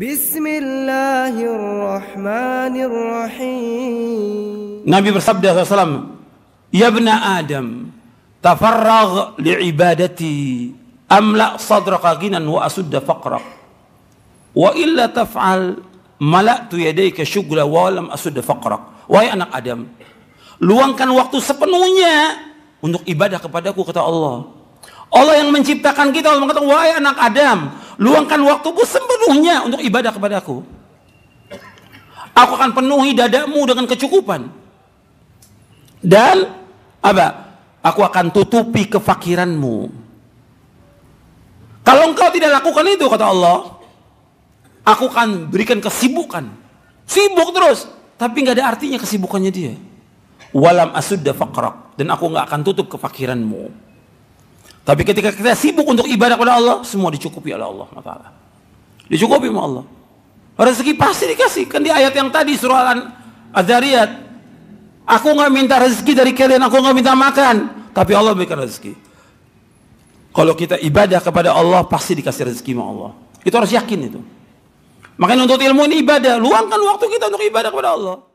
Bismillahirrahmanirrahim. Nabi bersabda SAW, Ya bna Adam, li li'ibadati amla sadraka ginan wa asudda faqra. Wa illa taf'al mala'tu yadayka syugla wa lam asudda faqra." Wahai anak Adam, luangkan waktu sepenuhnya untuk ibadah kepadaku kata Allah. Allah yang menciptakan kita Allah mengatakan wahai anak Adam Luangkan waktuku sepenuhnya untuk ibadah kepadaku. Aku akan penuhi dadamu dengan kecukupan. Dan apa? Aku akan tutupi kefakiranmu. Kalau engkau tidak lakukan itu kata Allah, aku akan berikan kesibukan. Sibuk terus, tapi nggak ada artinya kesibukannya dia. Walam asudda faqrak dan aku nggak akan tutup kefakiranmu. Tapi ketika kita sibuk untuk ibadah kepada Allah, semua dicukupi oleh Allah Taala. Dicukupi oleh Allah. Rezeki pasti dikasihkan di ayat yang tadi surah Al-Adzariyat. Aku nggak minta rezeki dari kalian, aku nggak minta makan, tapi Allah berikan rezeki. Kalau kita ibadah kepada Allah pasti dikasih rezeki sama Allah. Itu harus yakin itu. Makanya untuk ilmu ini ibadah, luangkan waktu kita untuk ibadah kepada Allah.